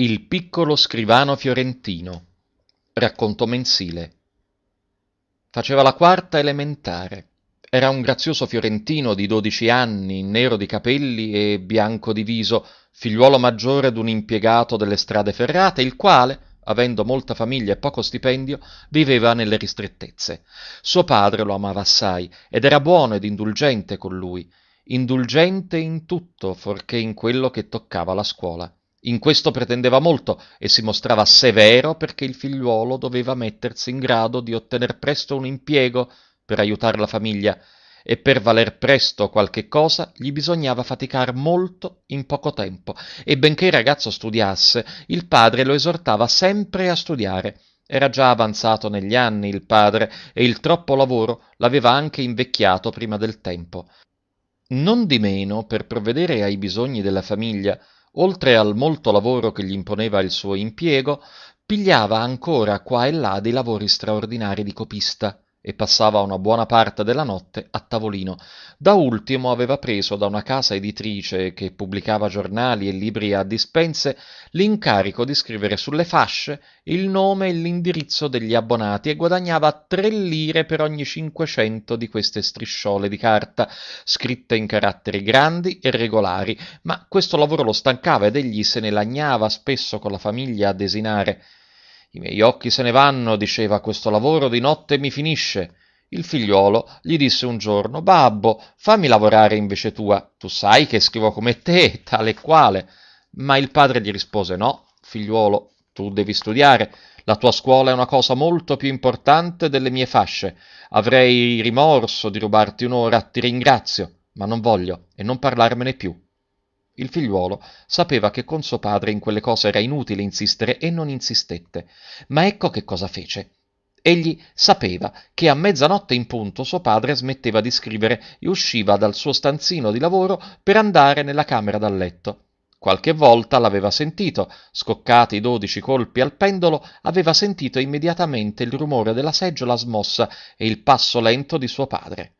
Il piccolo scrivano fiorentino. Racconto mensile. Faceva la quarta elementare. Era un grazioso fiorentino di dodici anni, nero di capelli e bianco di viso, figliuolo maggiore d'un impiegato delle strade ferrate, il quale, avendo molta famiglia e poco stipendio, viveva nelle ristrettezze. Suo padre lo amava assai ed era buono ed indulgente con lui, indulgente in tutto, forché in quello che toccava la scuola in questo pretendeva molto e si mostrava severo perché il figliuolo doveva mettersi in grado di ottener presto un impiego per aiutare la famiglia e per valer presto qualche cosa gli bisognava faticar molto in poco tempo e benché il ragazzo studiasse, il padre lo esortava sempre a studiare. Era già avanzato negli anni il padre e il troppo lavoro l'aveva anche invecchiato prima del tempo. Non di meno, per provvedere ai bisogni della famiglia, Oltre al molto lavoro che gli imponeva il suo impiego, pigliava ancora qua e là dei lavori straordinari di copista e passava una buona parte della notte a tavolino. Da ultimo aveva preso da una casa editrice che pubblicava giornali e libri a dispense l'incarico di scrivere sulle fasce il nome e l'indirizzo degli abbonati e guadagnava tre lire per ogni 500 di queste strisciole di carta, scritte in caratteri grandi e regolari, ma questo lavoro lo stancava ed egli se ne lagnava spesso con la famiglia a desinare. I miei occhi se ne vanno, diceva, questo lavoro di notte mi finisce. Il figliuolo gli disse un giorno, Babbo, fammi lavorare in vece tua, tu sai che scrivo come te, tale e quale. Ma il padre gli rispose, no, figliuolo, tu devi studiare, la tua scuola è una cosa molto più importante delle mie fasce. Avrei rimorso di rubarti un'ora, ti ringrazio, ma non voglio e non parlarmene più. Il figliuolo sapeva che con suo padre in quelle cose era inutile insistere e non insistette. Ma ecco che cosa fece. Egli sapeva che a mezzanotte in punto suo padre smetteva di scrivere e usciva dal suo stanzino di lavoro per andare nella camera da letto. Qualche volta l'aveva sentito, scoccati i dodici colpi al pendolo, aveva sentito immediatamente il rumore della seggiola smossa e il passo lento di suo padre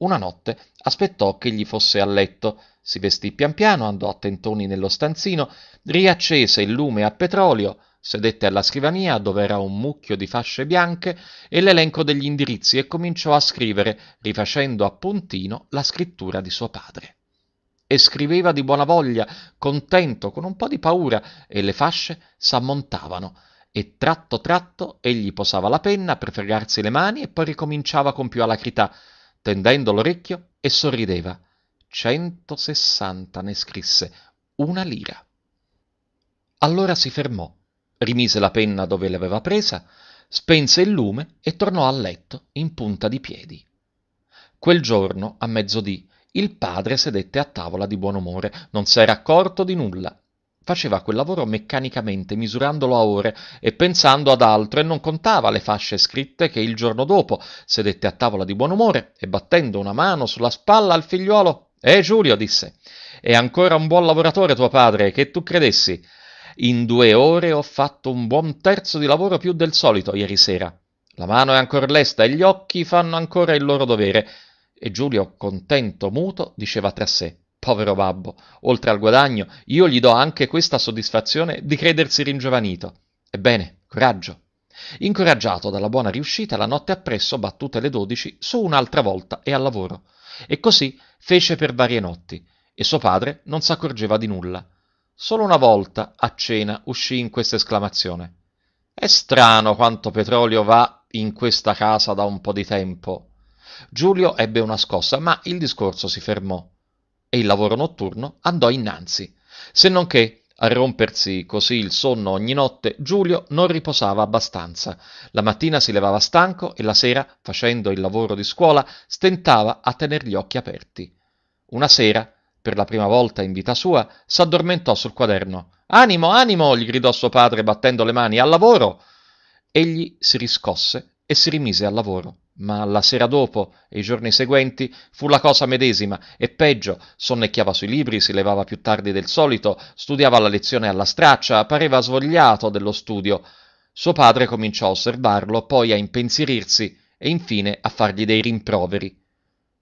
una notte aspettò che egli fosse a letto si vestì pian piano andò a tentoni nello stanzino riaccese il lume a petrolio sedette alla scrivania dove era un mucchio di fasce bianche e l'elenco degli indirizzi e cominciò a scrivere rifacendo a puntino la scrittura di suo padre e scriveva di buona voglia contento con un po di paura e le fasce s'ammontavano e tratto tratto egli posava la penna per fregarsi le mani e poi ricominciava con più alacrità tendendo l'orecchio e sorrideva. 160 ne scrisse, una lira. Allora si fermò, rimise la penna dove l'aveva presa, spense il lume e tornò a letto in punta di piedi. Quel giorno, a mezzodì, il padre sedette a tavola di buon umore, non s'era accorto di nulla Faceva quel lavoro meccanicamente, misurandolo a ore e pensando ad altro, e non contava le fasce scritte che il giorno dopo sedette a tavola di buon umore e battendo una mano sulla spalla al figliuolo. Eh, Giulio, disse, è ancora un buon lavoratore tuo padre, che tu credessi. In due ore ho fatto un buon terzo di lavoro più del solito ieri sera. La mano è ancora lesta e gli occhi fanno ancora il loro dovere. E Giulio, contento, muto, diceva tra sé. Povero babbo, oltre al guadagno, io gli do anche questa soddisfazione di credersi ringiovanito. Ebbene, coraggio. Incoraggiato dalla buona riuscita, la notte appresso battute le dodici, su un'altra volta e al lavoro. E così fece per varie notti, e suo padre non s'accorgeva di nulla. Solo una volta, a cena, uscì in questa esclamazione. È strano quanto petrolio va in questa casa da un po' di tempo. Giulio ebbe una scossa, ma il discorso si fermò e il lavoro notturno andò innanzi, se non che, a rompersi così il sonno ogni notte, Giulio non riposava abbastanza. La mattina si levava stanco e la sera, facendo il lavoro di scuola, stentava a tener gli occhi aperti. Una sera, per la prima volta in vita sua, s'addormentò sul quaderno. Animo, animo! gli gridò suo padre battendo le mani. Al lavoro! Egli si riscosse e si rimise al lavoro ma la sera dopo e i giorni seguenti fu la cosa medesima e peggio, sonnecchiava sui libri, si levava più tardi del solito, studiava la lezione alla straccia, pareva svogliato dello studio. Suo padre cominciò a osservarlo, poi a impensierirsi e infine a fargli dei rimproveri.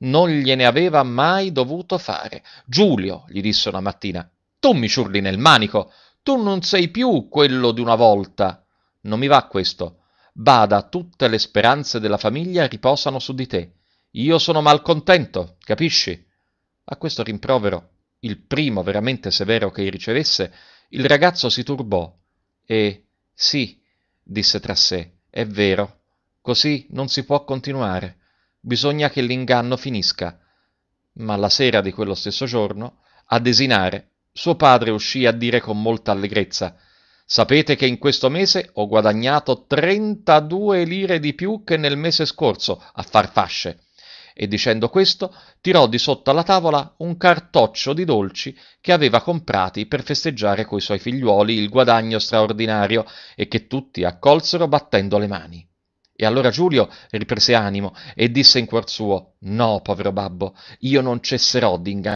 Non gliene aveva mai dovuto fare. Giulio, gli disse una mattina, tu mi ciurli nel manico, tu non sei più quello di una volta. Non mi va questo. Bada, tutte le speranze della famiglia riposano su di te. Io sono malcontento, capisci? A questo rimprovero, il primo veramente severo che ricevesse, il ragazzo si turbò e sì, disse tra sé, è vero, così non si può continuare. Bisogna che l'inganno finisca. Ma la sera di quello stesso giorno, a desinare, suo padre uscì a dire con molta allegrezza Sapete che in questo mese ho guadagnato 32 lire di più che nel mese scorso a far fasce. E dicendo questo, tirò di sotto alla tavola un cartoccio di dolci che aveva comprati per festeggiare coi suoi figliuoli il guadagno straordinario e che tutti accolsero battendo le mani. E allora Giulio riprese animo e disse in cuor suo: No, povero babbo, io non cesserò di ingannare.